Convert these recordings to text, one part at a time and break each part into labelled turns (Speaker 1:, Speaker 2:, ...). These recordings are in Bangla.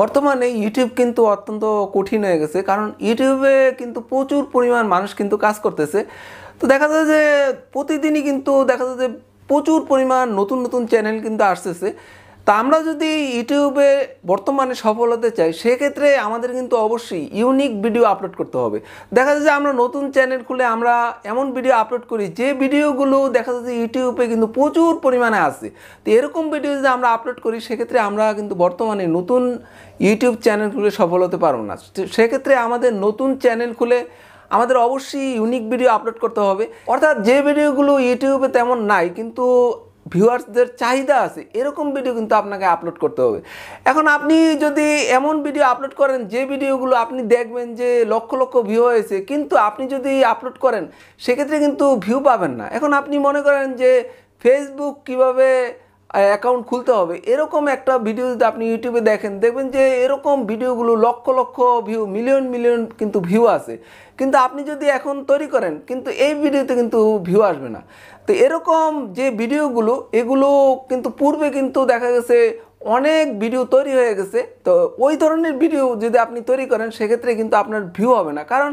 Speaker 1: বর্তমানে ইউটিউব কিন্তু অত্যন্ত কঠিন হয়ে গেছে কারণ ইউটিউবে কিন্তু প্রচুর পরিমাণ মানুষ কিন্তু কাজ করতেছে তো দেখা যায় যে প্রতিদিনই কিন্তু দেখা যায় যে প্রচুর পরিমাণ নতুন নতুন চ্যানেল কিন্তু আসতেছে তা আমরা যদি ইউটিউবে বর্তমানে সফল হতে চাই সেক্ষেত্রে আমাদের কিন্তু অবশ্যই ইউনিক ভিডিও আপলোড করতে হবে দেখা যাচ্ছে আমরা নতুন চ্যানেল খুলে আমরা এমন ভিডিও আপলোড করি যে ভিডিওগুলো দেখা যাচ্ছে ইউটিউবে কিন্তু প্রচুর পরিমাণে আসে তো এরকম ভিডিও যদি আমরা আপলোড করি সেক্ষেত্রে আমরা কিন্তু বর্তমানে নতুন ইউটিউব চ্যানেল খুলে সফল হতে পারবো না সেক্ষেত্রে আমাদের নতুন চ্যানেল খুলে আমাদের অবশ্যই ইউনিক ভিডিও আপলোড করতে হবে অর্থাৎ যে ভিডিওগুলো ইউটিউবে তেমন নাই কিন্তু ভিউয়ার্সদের চাহিদা আছে এরকম ভিডিও কিন্তু আপনাকে আপলোড করতে হবে এখন আপনি যদি এমন ভিডিও আপলোড করেন যে ভিডিওগুলো আপনি দেখবেন যে লক্ষ লক্ষ ভিউ হয়েছে কিন্তু আপনি যদি আপলোড করেন সেক্ষেত্রে কিন্তু ভিউ পাবেন না এখন আপনি মনে করেন যে ফেসবুক কিভাবে অ্যাকাউন্ট খুলতে হবে এরকম একটা ভিডিও যদি আপনি ইউটিউবে দেখেন দেখবেন যে এরকম ভিডিওগুলো লক্ষ লক্ষ ভিউ মিলিয়ন মিলিয়ন কিন্তু ভিউ আসে কিন্তু আপনি যদি এখন তৈরি করেন কিন্তু এই ভিডিওতে কিন্তু ভিউ আসবে না তো এরকম যে ভিডিওগুলো এগুলো কিন্তু পূর্বে কিন্তু দেখা গেছে অনেক ভিডিও তৈরি হয়ে গেছে তো ওই ধরনের ভিডিও যদি আপনি তৈরি করেন সেক্ষেত্রে কিন্তু আপনার ভিউ হবে না কারণ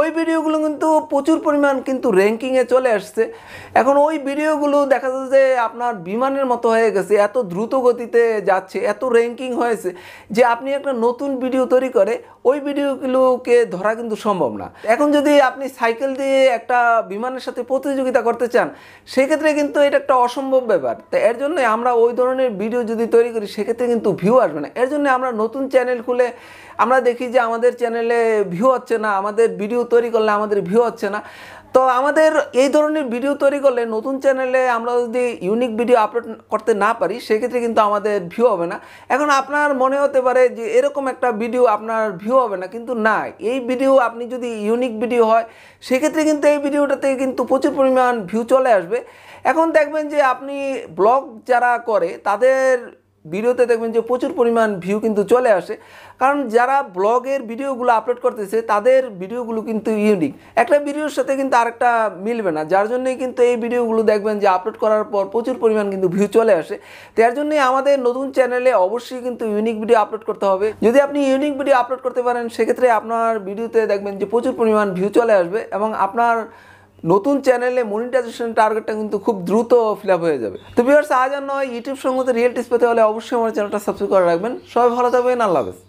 Speaker 1: ওই ভিডিওগুলো কিন্তু প্রচুর পরিমাণ কিন্তু র্যাঙ্কিংয়ে চলে আসছে এখন ওই ভিডিওগুলো দেখা যাচ্ছে যে আপনার বিমানের মতো হয়ে গেছে এত দ্রুত গতিতে যাচ্ছে এত র্যাঙ্কিং হয়েছে যে আপনি একটা নতুন ভিডিও তৈরি করে ওই ভিডিওগুলোকে ধরা কিন্তু সম্ভব না এখন যদি আপনি সাইকেল দিয়ে একটা বিমানের সাথে প্রতিযোগিতা করতে চান সেক্ষেত্রে কিন্তু এটা একটা অসম্ভব ব্যাপার তো এর জন্য আমরা ওই ধরনের ভিডিও যদি তৈরি করি সেক্ষেত্রে কিন্তু ভিউ আসবে না এর জন্য আমরা নতুন চ্যানেল খুলে আমরা দেখি যে আমাদের চ্যানেলে ভিউ হচ্ছে না আমাদের ভিডিও তৈরি করলে আমাদের ভিউ হচ্ছে না তো আমাদের এই ধরনের ভিডিও তৈরি করলে নতুন চ্যানেলে আমরা যদি ইউনিক ভিডিও আপলোড করতে না পারি সেক্ষেত্রে কিন্তু আমাদের ভিউ হবে না এখন আপনার মনে হতে পারে যে এরকম একটা ভিডিও আপনার ভিউ হবে না কিন্তু না এই ভিডিও আপনি যদি ইউনিক ভিডিও হয় সেক্ষেত্রে কিন্তু এই ভিডিওটাতে কিন্তু প্রচুর পরিমাণ ভিউ চলে আসবে এখন দেখবেন যে আপনি ব্লগ যারা করে তাদের ভিডিওতে দেখবেন যে প্রচুর পরিমাণ ভিউ কিন্তু চলে আসে কারণ যারা ব্লগের ভিডিওগুলো আপলোড করতেছে তাদের ভিডিওগুলো কিন্তু ইউনিক একটা ভিডিওর সাথে কিন্তু আরেকটা মিলবে না যার জন্যই কিন্তু এই ভিডিওগুলো দেখবেন যে আপলোড করার পর প্রচুর পরিমাণ কিন্তু ভিউ চলে আসে তার জন্যই আমাদের নতুন চ্যানেলে অবশ্যই কিন্তু ইউনিক ভিডিও আপলোড করতে হবে যদি আপনি ইউনিক ভিডিও আপলোড করতে পারেন সেক্ষেত্রে আপনার ভিডিওতে দেখবেন যে প্রচুর পরিমাণ ভিউ চলে আসবে এবং আপনার নতুন চ্যানেলে মনিটাইজেশন টার্গেটটা কিন্তু খুব দ্রুত ফিল আপ হয়ে যাবে তো বিহার আজ আর নয় ইউটিউব সঙ্গে রিয়েল পেতে হলে অবশ্যই আমার চ্যানেলটা সাবস্ক্রাইব করে রাখবেন সবাই ভালো থাকবেন আল্লাহ হাফেজ